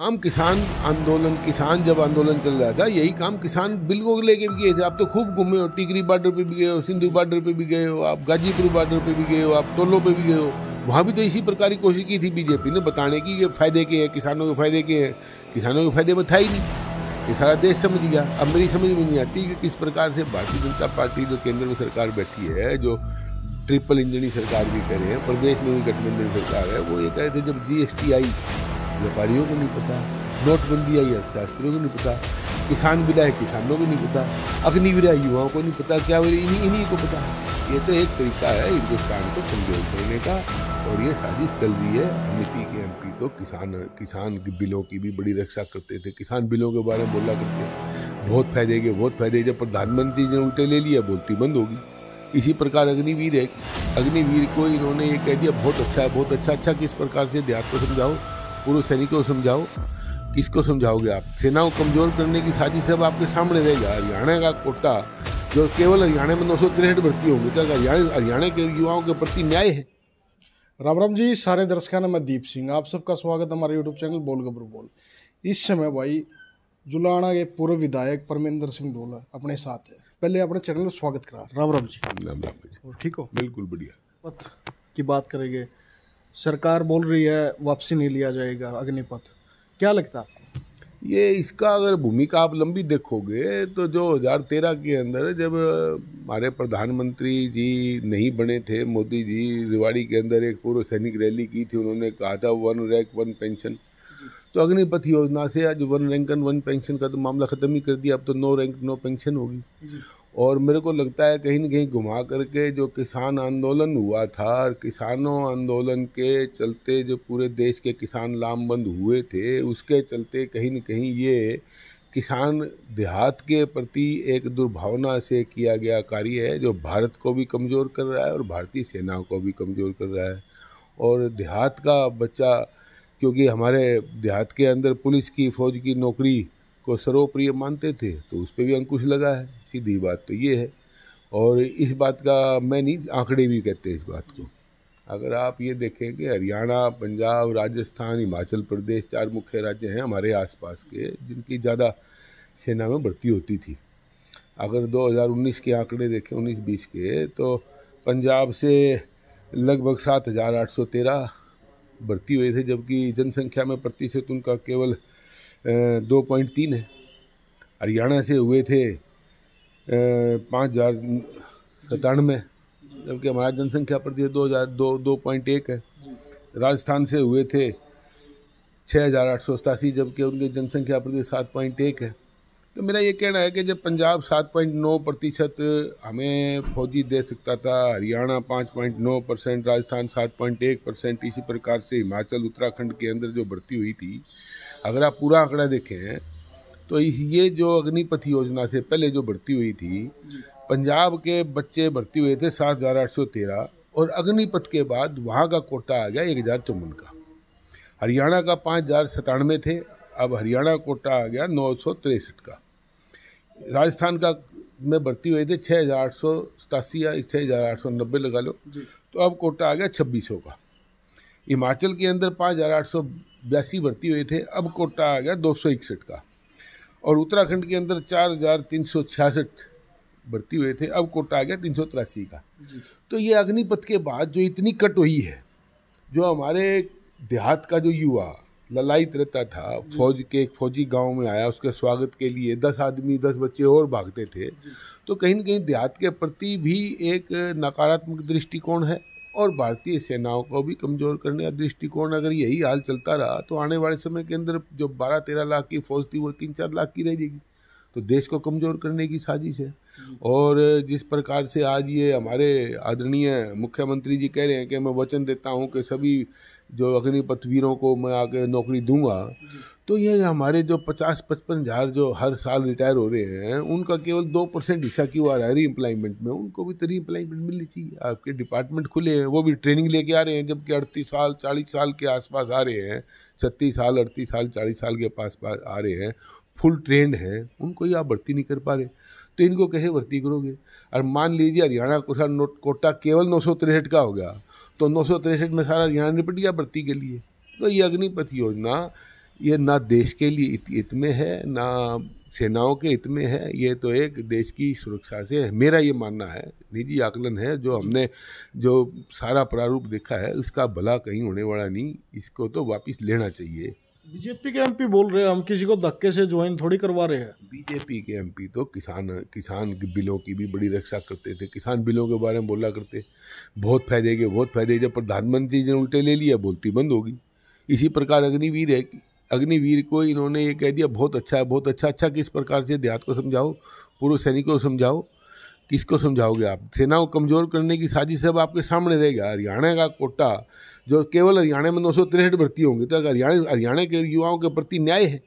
काम किसान आंदोलन किसान जब आंदोलन चल रहा था यही काम किसान बिल को लेके भी गए थे आप तो खूब घूमे हो टिकरी बॉर्डर पे भी गए हो सिंधु बॉर्डर पे भी गए हो आप गाजीपुर बॉर्डर पे भी गए हो आप टोलो पे भी गए हो वहाँ भी तो इसी प्रकार की कोशिश की थी बीजेपी ने बताने की ये फायदे के हैं किसानों के फायदे के हैं किसानों के फायदे में था ही नहीं ये सारा देश समझ गया अब मेरी समझ में नहीं आती कि किस प्रकार से भारतीय जनता पार्टी जो केंद्र में सरकार बैठी है जो ट्रिपल इंजनी सरकार भी कह रहे हैं प्रदेश में भी गठबंधन सरकार है वो ये कह रहे थे जब जीएसटी आई व्यापारियों को नहीं पता नोटबंदी आई अर्थशास्त्रियों को नहीं पता किसान बिला है किसानों को नहीं पता अग्निवीर है युवाओं को नहीं पता क्या इन्हीं इन्हीं को पता ये तो एक तरीका है हिंदुस्तान को कमजोर करने का और ये साजिश चल रही है अमेठी के एमपी तो किसान किसान बिलों की भी बड़ी रक्षा करते थे किसान बिलों के बारे में बोला करते बहुत फायदे के बहुत फायदे जब प्रधानमंत्री ने उल्टे ले लिया बोलती बंद होगी इसी प्रकार अग्निवीर है अग्निवीर को इन्होंने ये कह दिया बहुत अच्छा है बहुत अच्छा अच्छा किस प्रकार से देहात को समझाओ पूर्व सैनिकों को समझाओ किसको समझाओगे आप सेना को कमजोर करने की साजिश अब आपके सामने रहेगा हरियाणा का कोटा जो केवल हरियाणा में नौ सौ तिरसठ भर्ती होंगे क्या तो हरियाणा हरियाणा के युवाओं के प्रति न्याय है राम राम जी सारे दर्शकों ने मैं दीप सिंह आप सबका स्वागत हमारे यूट्यूब चैनल बोल गबरू बोल इस समय भाई जुलाना के पूर्व विधायक परमेंद्र सिंह डोला अपने साथ है पहले अपने चैनल में स्वागत करा राम राम जी राम राम जी ठीक हो बिल्कुल बढ़िया की बात करेंगे सरकार बोल रही है वापसी नहीं लिया जाएगा अग्निपथ क्या लगता है ये इसका अगर भूमिका आप लंबी देखोगे तो जो 2013 के अंदर जब हमारे प्रधानमंत्री जी नहीं बने थे मोदी जी रिवाड़ी के अंदर एक पूर्व सैनिक रैली की थी उन्होंने कहा था वन रैंक वन पेंशन तो अग्निपथ योजना से आज वन रैंक वन पेंशन का तो मामला ख़त्म ही कर दिया अब तो नो रैंक नो पेंशन होगी और मेरे को लगता है कहीं ना कहीं घुमा करके जो किसान आंदोलन हुआ था और किसानों आंदोलन के चलते जो पूरे देश के किसान लामबंद हुए थे उसके चलते कहीं ना कहीं ये किसान देहात के प्रति एक दुर्भावना से किया गया कार्य है जो भारत को भी कमज़ोर कर रहा है और भारतीय सेना को भी कमज़ोर कर रहा है और देहात का बच्चा क्योंकि हमारे देहात के अंदर पुलिस की फ़ौज की नौकरी को सर्वप्रिय मानते थे तो उस पर भी अंकुश लगा है सीधी बात तो ये है और इस बात का मैं नहीं आंकड़े भी कहते इस बात को अगर आप ये देखें कि हरियाणा पंजाब राजस्थान हिमाचल प्रदेश चार मुख्य राज्य हैं हमारे आसपास के जिनकी ज़्यादा सेना में भर्ती होती थी अगर 2019 के आंकड़े देखें 19-20 के तो पंजाब से लगभग 7,813 भर्ती हुए थे जबकि जनसंख्या में प्रतिशत उनका केवल दो पॉइंट तीन है हरियाणा से हुए थे पाँच हज़ार सतानवे जबकि हमारा जनसंख्या प्रति दो हज़ार दो दो पॉइंट एक है राजस्थान से हुए थे छः हज़ार आठ सौ सतासी जबकि उनकी जनसंख्या प्रति सात पॉइंट एक है तो मेरा ये कहना है कि जब पंजाब सात पॉइंट नौ प्रतिशत हमें फौजी दे सकता था हरियाणा पाँच पॉइंट नौ परसेंट राजस्थान सात पॉइंट एक परसेंट इसी प्रकार से हिमाचल उत्तराखंड के अंदर जो भर्ती हुई थी अगर आप पूरा आंकड़ा देखें तो ये जो अग्निपथ योजना से पहले जो भर्ती हुई थी पंजाब के बच्चे भर्ती हुए थे सात हज़ार आठ सौ तेरह और अग्निपथ के बाद वहाँ का कोटा आ गया एक हज़ार चौवन का हरियाणा का पाँच हज़ार सतानवे थे अब हरियाणा कोटा आ गया नौ सौ तिरसठ का राजस्थान का में भर्ती हुए थे छः हज़ार आठ सौ सतासी या छः हज़ार आठ सौ नब्बे लगा लो तो अब कोटा आ गया छब्बीस सौ का हिमाचल के अंदर पाँच हज़ार आठ सौ बयासी भर्ती हुए थे अब कोटा आ गया दो का और उत्तराखंड के अंदर चार हजार तीन सौ छियासठ भर्ती हुए थे अब कोटा आ गया तीन सौ तिरासी का तो ये अग्निपथ के बाद जो इतनी कट हुई है जो हमारे देहात का जो युवा ललायत रहता था फौज के एक फौजी गांव में आया उसके स्वागत के लिए दस आदमी दस बच्चे और भागते थे तो कहीं ना कहीं देहात के प्रति भी एक नकारात्मक दृष्टिकोण है और भारतीय सेनाओं को भी कमजोर करने का दृष्टिकोण अगर यही हाल चलता रहा तो आने वाले समय के अंदर जो बारह तेरह लाख की फौज थी वो तीन चार लाख की रह जाएगी तो देश को कमज़ोर करने की साजिश है और जिस प्रकार से आज ये हमारे आदरणीय मुख्यमंत्री जी कह रहे हैं कि मैं वचन देता हूँ कि सभी जो अग्निपथ वीरों को मैं आके नौकरी दूंगा तो ये हमारे जो पचास पचपन हज़ार जो हर साल रिटायर हो रहे हैं उनका केवल दो परसेंट हिस्सा क्यों आ रहा है रीएम्प्लॉयमेंट में उनको भी तो रीएम्प्लॉयमेंट मिलनी चाहिए आपके डिपार्टमेंट खुले हैं वो भी ट्रेनिंग लेके आ रहे हैं जबकि अड़तीस साल चालीस साल के आसपास आ रहे हैं छत्तीस साल अड़तीस साल चालीस साल के पास पास आ रहे हैं फुल ट्रेंड हैं उनको ही आप भर्ती नहीं कर पा रहे तो इनको कैसे भर्ती करोगे और मान लीजिए हरियाणा का नोट कोटा केवल नौ का हो गया तो नौ में सारा हरियाणा निपट गया भर्ती के लिए तो ये अग्निपथ योजना ये ना देश के लिए हित में है ना सेनाओं के हित में है ये तो एक देश की सुरक्षा से है मेरा ये मानना है निजी आकलन है जो हमने जो सारा प्रारूप देखा है उसका भला कहीं होने वाला नहीं इसको तो वापस लेना चाहिए बीजेपी के एमपी बोल रहे हैं हम किसी को धक्के से ज्वाइन थोड़ी करवा रहे हैं बीजेपी के एमपी तो किसान किसान बिलों की भी बड़ी रक्षा करते थे किसान बिलों के बारे में बोला करते बहुत फायदे के बहुत फायदे जब प्रधानमंत्री जी ने उल्टे ले लिया बोलती बंद होगी इसी प्रकार अग्निवीर है अग्निवीर को इन्होंने ये कह दिया बहुत अच्छा है बहुत अच्छा अच्छा किस प्रकार से देहात को समझाओ पूर्व सैनिकों को समझाओ किसको समझाओगे आप सेना को कमज़ोर करने की साजिश सब आपके सामने रहेगा हरियाणा का कोटा जो केवल हरियाणा में नौ सौ तिरसठ भर्ती होंगी तो हरियाणा हरियाणा के युवाओं के प्रति न्याय है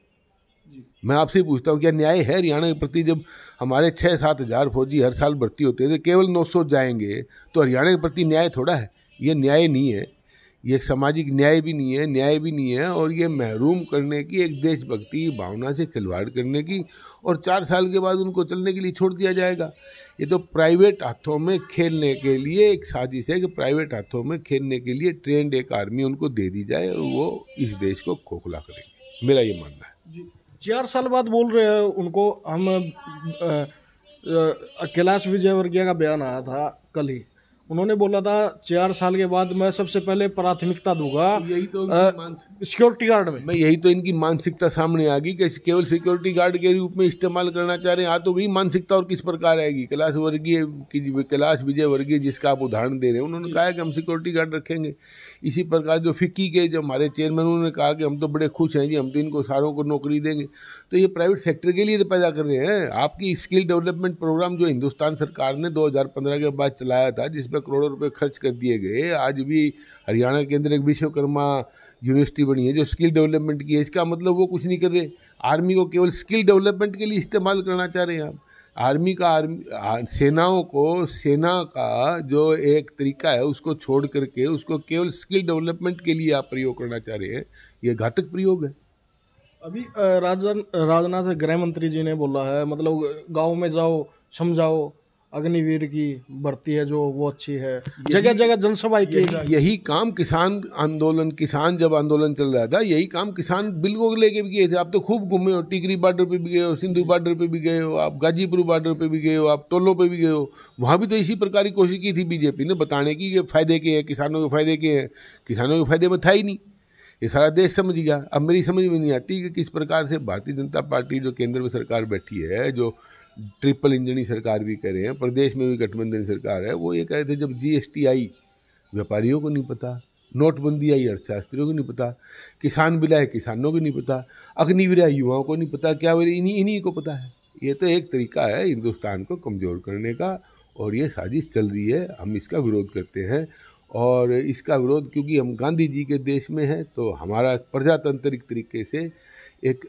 मैं आपसे पूछता हूँ क्या न्याय है हरियाणा के प्रति जब हमारे छः सात हज़ार फौजी हर साल भर्ती होते हैं तो केवल नौ सौ जाएंगे तो हरियाणा के प्रति न्याय थोड़ा है ये न्याय नहीं है ये सामाजिक न्याय भी नहीं है न्याय भी नहीं है और ये महरूम करने की एक देशभक्ति भावना से खिलवाड़ करने की और चार साल के बाद उनको चलने के लिए छोड़ दिया जाएगा ये तो प्राइवेट हाथों में खेलने के लिए एक साजिश है कि प्राइवेट हाथों में खेलने के लिए ट्रेंड एक आर्मी उनको दे दी जाए और वो इस देश को खोखला करेंगे मेरा ये मानना है चार साल बाद बोल रहे हैं उनको हम कैलाश विजयवर्गीय का बयान आया था कल ही उन्होंने बोला था चार साल के बाद मैं सबसे पहले प्राथमिकता दूंगा यही तो सिक्योरिटी गार्ड में मैं यही तो इनकी मानसिकता सामने आ गई कि केवल सिक्योरिटी गार्ड के रूप में इस्तेमाल करना चाह रहे हैं आ हाँ, तो वही मानसिकता और किस प्रकार आएगी कैलाश वर्गीय की कैलाश विजय वर्गीय जिसका आप उदाहरण दे रहे हैं उन्होंने कहा है कि हम सिक्योरिटी गार्ड रखेंगे इसी प्रकार जो फिक्की के जो हमारे चेयरमैन उन्होंने कहा कि हम तो बड़े खुश हैं जी हम तो इनको सारों को नौकरी देंगे तो ये प्राइवेट सेक्टर के लिए तो पैदा कर रहे हैं आपकी स्किल डेवलपमेंट प्रोग्राम जो हिंदुस्तान सरकार ने दो के बाद चलाया था जिसमें मतलब करोड़ों रुपए खर्च कर दिए गए आज भी हरियाणा के अंदर एक विश्वकर्मा यूनिवर्सिटी बनी है जो स्किल डेवलपमेंट की है इसका मतलब वो कुछ नहीं कर रहे आर्मी को केवल स्किल डेवलपमेंट के लिए इस्तेमाल करना चाह रहे हैं आप आर्मी का आर्मी सेनाओं को सेना का जो एक तरीका है उसको छोड़ करके उसको केवल स्किल डेवलपमेंट के लिए आप प्रयोग करना चाह रहे हैं ये घातक प्रयोग है अभी राजनाथ राजनाथ गृह मंत्री जी ने बोला है मतलब गांव में जाओ समझाओ अग्निवीर की भर्ती है जो वो अच्छी है जगह जगह जनसभा की यही काम किसान आंदोलन किसान जब आंदोलन चल रहा था यही काम किसान बिल को लेके भी गए थे आप तो खूब घूमे हो टिकरी बॉर्डर पे भी गए हो सिंधु बॉर्डर पे भी गए हो आप गाजीपुर बॉर्डर पे भी गए हो आप टोलो पे भी गए हो वहाँ भी तो इसी प्रकार की कोशिश की थी बीजेपी ने बताने की ये फायदे के हैं किसानों के फायदे के हैं किसानों के फायदे में था ही नहीं ये सारा देश समझ गया अब मेरी समझ में नहीं आती कि किस प्रकार से भारतीय जनता पार्टी जो केंद्र में सरकार बैठी है जो ट्रिपल इंजनी सरकार भी कह रहे हैं प्रदेश में भी गठबंधन सरकार है वो ये कह रहे थे जब जीएसटी आई व्यापारियों को नहीं पता नोटबंदी आई अर्थशास्त्रियों को नहीं पता किसान बिल आए किसानों को नहीं पता अग्निविराय युवाओं को नहीं पता क्या इन्हीं इन्हीं को पता है ये तो एक तरीका है हिंदुस्तान को कमज़ोर करने का और ये साजिश चल रही है हम इसका विरोध करते हैं और इसका विरोध क्योंकि हम गांधी जी के देश में हैं तो हमारा प्रजातांत्रिक तरीके से एक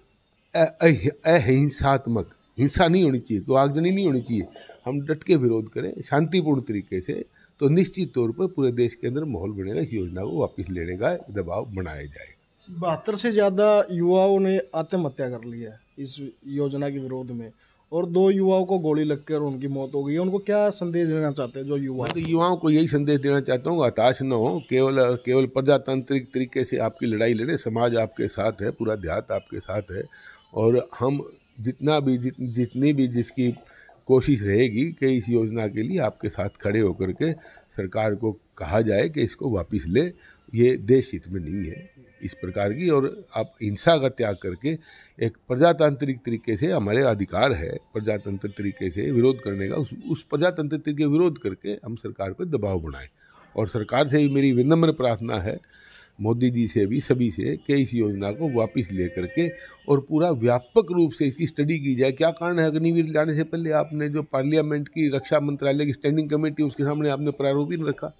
अहिंसात्मक हिंसा नहीं होनी चाहिए तो आगजनी नहीं होनी चाहिए हम डट के विरोध करें शांतिपूर्ण तरीके से तो निश्चित तौर पर पूरे देश के अंदर माहौल बनेगा इस योजना को वापस लेने का दबाव बनाया जाए बहत्तर से ज़्यादा युवाओं ने आत्महत्या कर लिया है इस योजना के विरोध में और दो युवाओं को गोली लगकर उनकी मौत हो गई है उनको क्या संदेश देना चाहते हैं जो युवा तो युवाओं को यही संदेश देना चाहता हूँ हताश न हो केवल केवल प्रजातांत्रिक तरीके से आपकी लड़ाई लड़े समाज आपके साथ है पूरा देहात आपके साथ है और हम जितना भी जित, जितनी भी जिसकी कोशिश रहेगी कि इस योजना के लिए आपके साथ खड़े होकर के सरकार को कहा जाए कि इसको वापिस ले ये देश हित में नहीं है इस प्रकार की और आप हिंसा का त्याग करके एक प्रजातांत्रिक तरीके से हमारे अधिकार है प्रजातंत्र तरीके से विरोध करने का उस उस प्रजातंत्र तरीके विरोध करके हम सरकार पर दबाव बनाएं और सरकार से ही मेरी विनम्र प्रार्थना है मोदी जी से भी सभी से कि इस योजना को वापस ले करके और पूरा व्यापक रूप से इसकी स्टडी की जाए क्या कारण है अग्निवीर जाने से पहले आपने जो पार्लियामेंट की रक्षा मंत्रालय की स्टैंडिंग कमेटी उसके सामने आपने प्रारूप ही रखा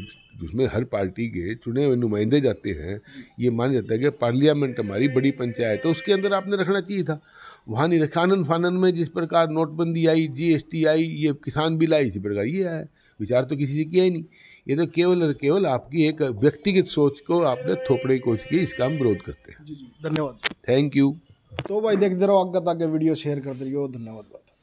तो जिसमें हर पार्टी के चुने हुए नुमाइंदे जाते हैं ये माना जाता है कि पार्लियामेंट हमारी बड़ी पंचायत है उसके अंदर आपने रखना चाहिए था वहाँ नहीं रखा आनंद फानन में जिस प्रकार नोटबंदी आई जीएसटी आई ये किसान बिल आई इसी प्रकार ये आया विचार तो किसी से किया ही नहीं ये तो केवल और केवल आपकी एक व्यक्तिगत सोच को आपने थोपड़े की कोशिश की इसका हम विरोध करते हैं धन्यवाद थैंक यू तो भाई देखते रहो आगे तक वीडियो शेयर करते रहियो धन्यवाद भाई